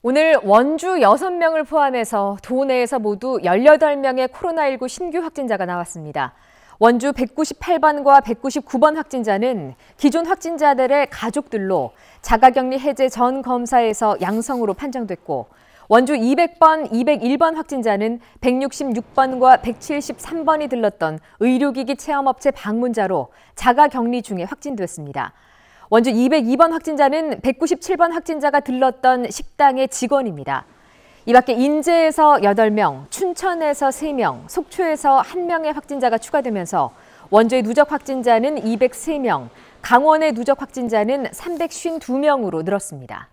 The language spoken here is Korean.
오늘 원주 6명을 포함해서 도내에서 모두 18명의 코로나19 신규 확진자가 나왔습니다. 원주 198번과 199번 확진자는 기존 확진자들의 가족들로 자가격리 해제 전 검사에서 양성으로 판정됐고 원주 200번, 201번 확진자는 166번과 173번이 들렀던 의료기기 체험업체 방문자로 자가격리 중에 확진됐습니다. 원주 202번 확진자는 197번 확진자가 들렀던 식당의 직원입니다. 이 밖에 인제에서 8명, 춘천에서 3명, 속초에서 1명의 확진자가 추가되면서 원주의 누적 확진자는 203명, 강원의 누적 확진자는 352명으로 늘었습니다.